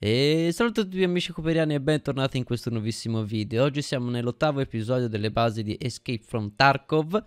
E saluto a tutti amici cooperiani e bentornati in questo nuovissimo video. Oggi siamo nell'ottavo episodio delle basi di Escape from Tarkov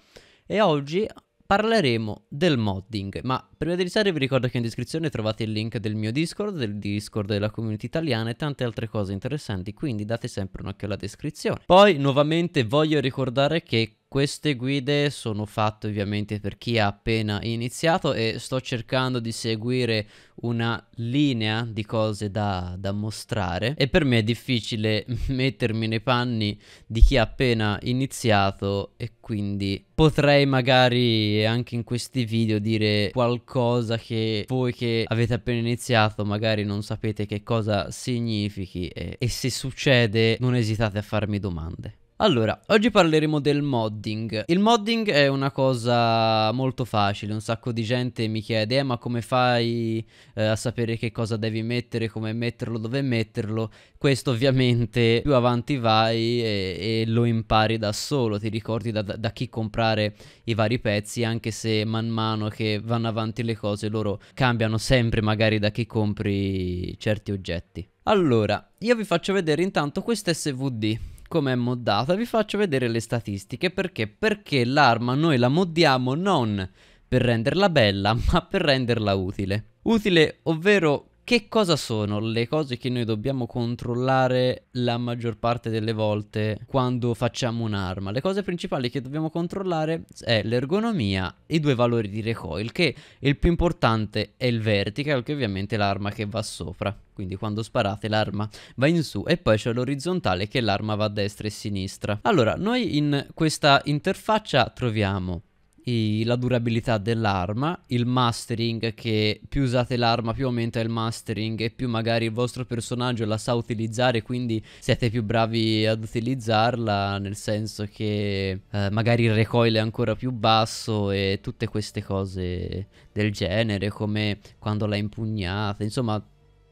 e oggi parleremo del modding. Ma prima di iniziare vi ricordo che in descrizione trovate il link del mio Discord, del Discord della community italiana e tante altre cose interessanti, quindi date sempre un occhio alla descrizione. Poi nuovamente voglio ricordare che queste guide sono fatte ovviamente per chi ha appena iniziato e sto cercando di seguire una linea di cose da, da, mostrare e per me è difficile mettermi nei panni di chi ha appena iniziato e quindi potrei magari anche in questi video dire qualcosa che voi che avete appena iniziato magari non sapete che cosa significhi e, e se succede non esitate a farmi domande. Allora, oggi parleremo del modding. Il modding è una cosa molto facile, un sacco di gente mi chiede eh, ma come fai eh, a sapere che cosa devi mettere, come metterlo, dove metterlo? Questo ovviamente più avanti vai e, e lo impari da solo, ti ricordi da, da, chi comprare i vari pezzi, anche se man mano che vanno avanti le cose loro cambiano sempre magari da chi compri certi oggetti. Allora, io vi faccio vedere intanto questo SVD com'è moddata, vi faccio vedere le statistiche perché? Perché l'arma noi la moddiamo non per renderla bella, ma per renderla utile. Utile, ovvero che cosa sono le cose che noi dobbiamo controllare la maggior parte delle volte quando facciamo un'arma? Le cose principali che dobbiamo controllare è l'ergonomia e i due valori di recoil, che il più importante è il vertical, che ovviamente è l'arma che va sopra. Quindi quando sparate l'arma va in su e poi c'è l'orizzontale che l'arma va a destra e sinistra. Allora, noi in questa interfaccia troviamo i, la durabilità dell'arma, il mastering che più usate l'arma più aumenta il mastering e più magari il vostro personaggio la sa utilizzare quindi siete più bravi ad utilizzarla nel senso che eh, magari il recoil è ancora più basso e tutte queste cose del genere come quando la impugnate insomma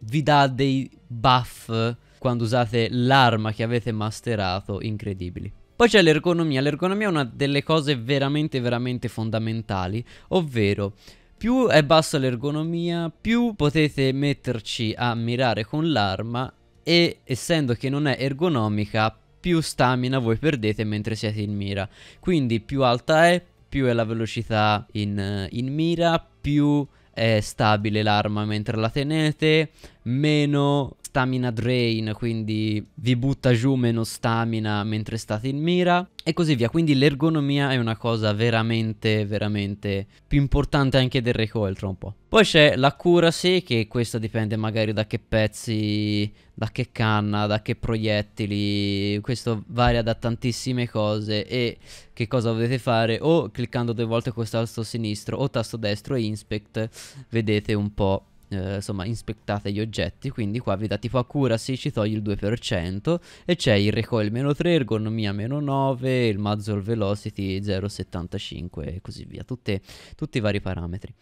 vi dà dei buff quando usate l'arma che avete masterato incredibili. Poi c'è l'ergonomia, l'ergonomia è una delle cose veramente veramente fondamentali, ovvero più è bassa l'ergonomia, più potete metterci a mirare con l'arma e essendo che non è ergonomica, più stamina voi perdete mentre siete in mira. Quindi più alta è, più è la velocità in, in mira, più è stabile l'arma mentre la tenete, meno stamina drain, quindi vi butta giù meno stamina mentre state in mira e così via. Quindi l'ergonomia è una cosa veramente, veramente più importante anche del recoil tra un po'. Poi c'è l'accuracy, che questa dipende magari da che pezzi, da che canna, da che proiettili, questo varia da tantissime cose e che cosa dovete fare? O cliccando due volte questo tasto sinistro o tasto destro e inspect vedete un po' eh, insomma inspettate gli oggetti quindi qua vi dà tipo accuracy ci toglie il 2% e c'è il recoil meno 3 ergonomia meno 9 il muzzle velocity 0,75 e così via Tutte, tutti i vari parametri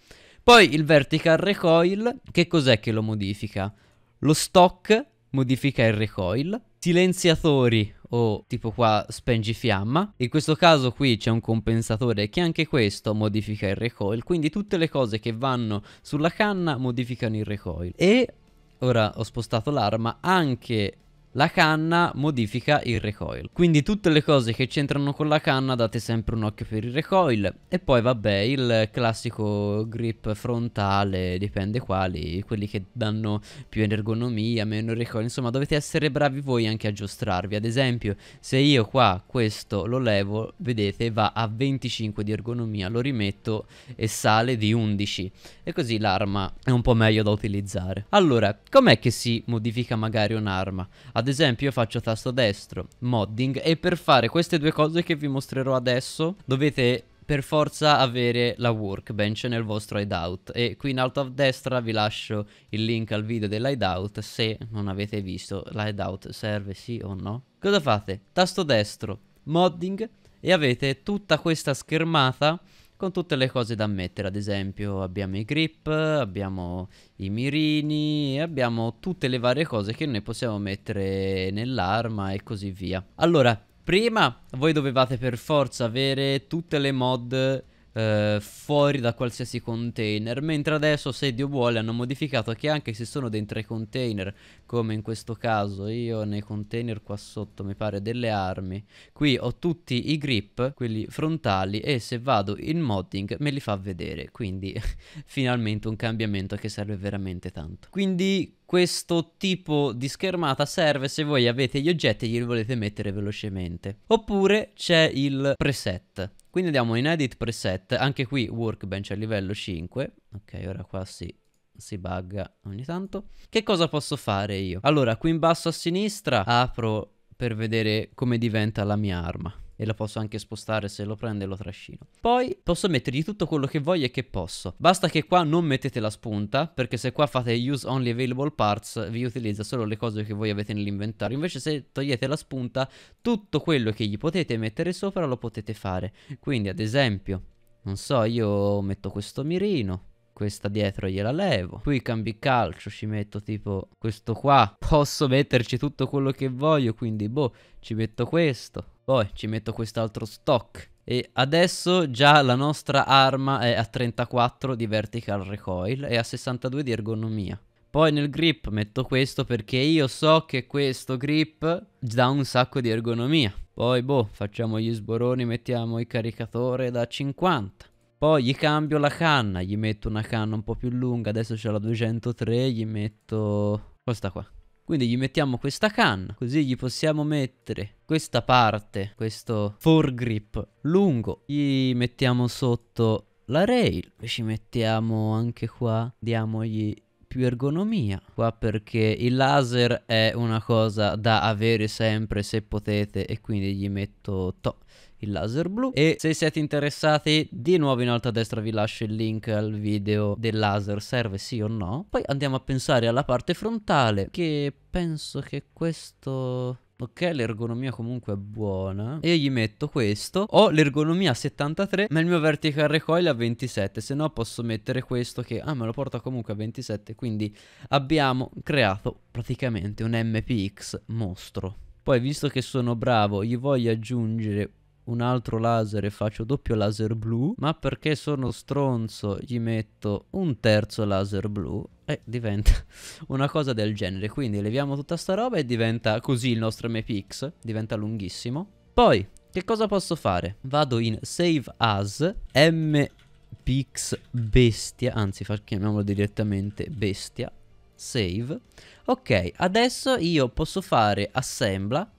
poi il vertical recoil che cos'è che lo modifica lo stock modifica il recoil, silenziatori o tipo qua spengi fiamma. In questo caso qui c'è un compensatore che anche questo modifica il recoil, quindi tutte le cose che vanno sulla canna modificano il recoil. E ora ho spostato l'arma, anche la canna modifica il recoil. Quindi tutte le cose che c'entrano con la canna date sempre un occhio per il recoil. E poi vabbè il classico grip frontale, dipende quali, quelli che danno più energonomia, meno recoil. Insomma dovete essere bravi voi anche a giostrarvi. Ad esempio se io qua questo lo levo, vedete va a 25 di ergonomia, lo rimetto e sale di 11. E così l'arma è un po' meglio da utilizzare. Allora, com'è che si modifica magari un'arma? Ad ad esempio io faccio tasto destro, modding, e per fare queste due cose che vi mostrerò adesso dovete per forza avere la workbench nel vostro hideout e qui in alto a destra vi lascio il link al video dell'ideout se non avete visto l'ideout serve sì o no cosa fate? tasto destro modding e avete tutta questa schermata con tutte le cose da mettere, ad esempio abbiamo i grip, abbiamo i mirini, abbiamo tutte le varie cose che noi possiamo mettere nell'arma e così via. Allora, prima voi dovevate per forza avere tutte le mod eh, fuori da qualsiasi container, mentre adesso se Dio vuole hanno modificato che anche se sono dentro i container, come in questo caso io nei container qua sotto mi pare delle armi, qui ho tutti i grip, quelli frontali e se vado in modding me li fa vedere, quindi finalmente un cambiamento che serve veramente tanto. Quindi questo tipo di schermata serve se voi avete gli oggetti e li volete mettere velocemente. Oppure c'è il preset. Quindi andiamo in edit preset, anche qui workbench a livello 5. Ok, ora qua si, si bugga ogni tanto. Che cosa posso fare io? Allora, qui in basso a sinistra apro per vedere come diventa la mia arma e la posso anche spostare se lo prende e lo trascino. Poi posso mettergli tutto quello che voglio e che posso. Basta che qua non mettete la spunta, perché se qua fate use only available parts vi utilizza solo le cose che voi avete nell'inventario. Invece se togliete la spunta, tutto quello che gli potete mettere sopra lo potete fare. Quindi ad esempio, non so, io metto questo mirino questa dietro gliela levo. Qui cambi calcio, ci metto tipo questo qua. Posso metterci tutto quello che voglio, quindi boh, ci metto questo. Poi ci metto quest'altro stock. E adesso già la nostra arma è a 34 di vertical recoil e a 62 di ergonomia. Poi nel grip metto questo perché io so che questo grip dà un sacco di ergonomia. Poi boh, facciamo gli sboroni, mettiamo il caricatore da 50. Poi gli cambio la canna, gli metto una canna un po' più lunga, adesso c'è la 203, gli metto questa qua. Quindi gli mettiamo questa canna, così gli possiamo mettere questa parte, questo foregrip lungo. Gli mettiamo sotto la rail, ci mettiamo anche qua, diamogli più ergonomia qua perché il laser è una cosa da avere sempre se potete e quindi gli metto top il laser blu e se siete interessati di nuovo in alto a destra vi lascio il link al video del laser serve sì o no poi andiamo a pensare alla parte frontale che penso che questo Ok, l'ergonomia comunque è buona. E gli metto questo. Ho l'ergonomia a 73, ma il mio vertical recoil a 27. Se no posso mettere questo che... Ah, me lo porta comunque a 27. Quindi abbiamo creato praticamente un MPX mostro. Poi, visto che sono bravo, gli voglio aggiungere un altro laser e faccio doppio laser blu, ma perché sono stronzo gli metto un terzo laser blu e diventa una cosa del genere. Quindi leviamo tutta sta roba e diventa così il nostro MPX, diventa lunghissimo. Poi, che cosa posso fare? Vado in Save As, MPX Bestia, anzi chiamiamolo direttamente Bestia, Save. Ok, adesso io posso fare Assembla,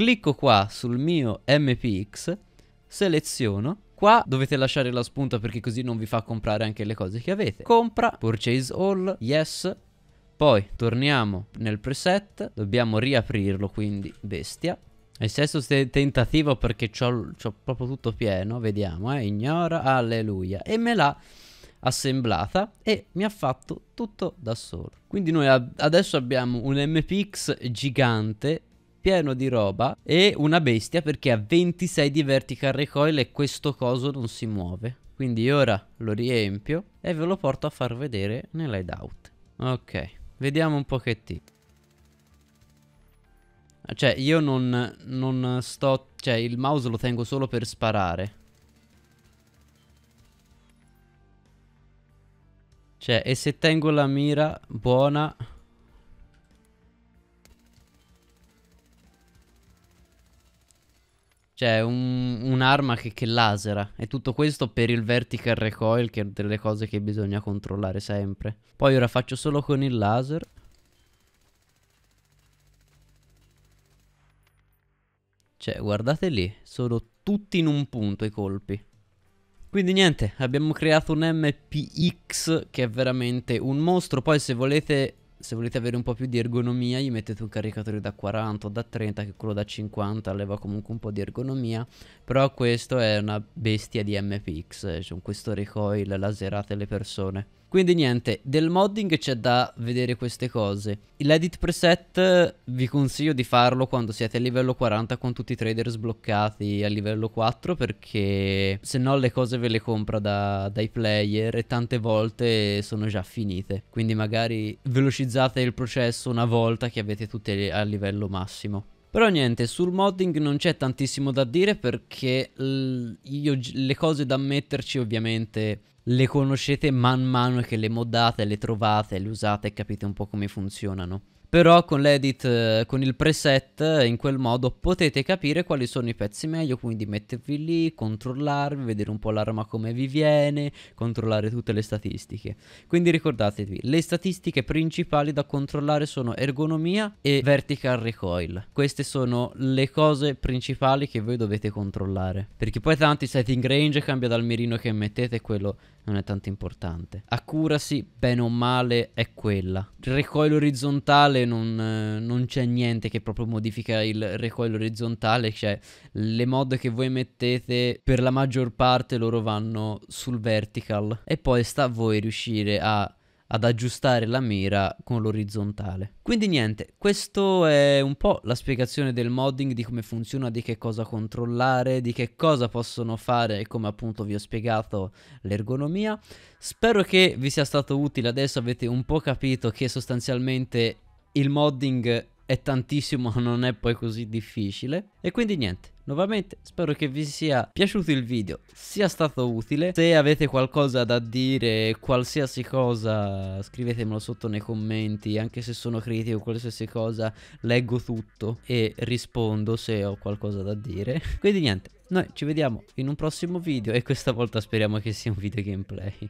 clicco qua sul mio MPX, seleziono Qua dovete lasciare la spunta perché così non vi fa comprare anche le cose che avete. Compra, purchase all, yes. Poi torniamo nel preset, dobbiamo riaprirlo quindi bestia. Il stesso tentativo perché ho proprio tutto pieno, vediamo, eh. ignora, alleluia. E me l'ha assemblata e mi ha fatto tutto da solo. Quindi noi ad adesso abbiamo un MPX gigante pieno di roba e una bestia perché ha 26 di vertical recoil e questo coso non si muove. Quindi ora lo riempio e ve lo porto a far vedere nell'hideout. Ok, vediamo un pochettino. Ah, cioè, io non, non sto... Cioè, il mouse lo tengo solo per sparare. Cioè, e se tengo la mira buona Cioè, un, un'arma che, che lasera. E tutto questo per il vertical recoil, che è delle cose che bisogna controllare sempre. Poi ora faccio solo con il laser. Cioè, guardate lì, sono tutti in un punto i colpi. Quindi niente, abbiamo creato un MPX che è veramente un mostro. Poi se volete se volete avere un po' più di ergonomia gli mettete un caricatore da 40 o da 30 che quello da 50 leva comunque un po' di ergonomia però questo è una bestia di MPX, eh, cioè questo recoil laserate le persone quindi niente, del modding c'è da vedere queste cose. L'edit preset vi consiglio di farlo quando siete a livello 40 con tutti i trader sbloccati a livello 4 perché se no le cose ve le compra da, dai player e tante volte sono già finite. Quindi magari velocizzate il processo una volta che avete tutte a livello massimo. Però niente, sul modding non c'è tantissimo da dire perché io le cose da metterci ovviamente le conoscete man mano che le moddate, le trovate, le usate e capite un po' come funzionano. Però con l'edit, eh, con il preset, eh, in quel modo potete capire quali sono i pezzi meglio, quindi mettervi lì, controllarvi, vedere un po' l'arma come vi viene, controllare tutte le statistiche. Quindi ricordatevi, le statistiche principali da controllare sono ergonomia e vertical recoil. Queste sono le cose principali che voi dovete controllare. Perché poi tanti setting range cambia dal mirino che mettete, e quello non è tanto importante. Accuracy, bene o male, è quella. Recoil orizzontale orizzontale non, eh, non, c'è niente che proprio modifica il recoil orizzontale, cioè le mod che voi mettete per la maggior parte loro vanno sul vertical e poi sta a voi riuscire a ad aggiustare la mira con l'orizzontale. Quindi niente, questo è un po' la spiegazione del modding, di come funziona, di che cosa controllare, di che cosa possono fare e come appunto vi ho spiegato l'ergonomia. Spero che vi sia stato utile, adesso avete un po' capito che sostanzialmente il modding è tantissimo, non è poi così difficile. E quindi niente, nuovamente spero che vi sia piaciuto il video, sia stato utile. Se avete qualcosa da dire, qualsiasi cosa, scrivetemelo sotto nei commenti, anche se sono critico, qualsiasi cosa, leggo tutto e rispondo se ho qualcosa da dire. Quindi niente, noi ci vediamo in un prossimo video e questa volta speriamo che sia un video gameplay.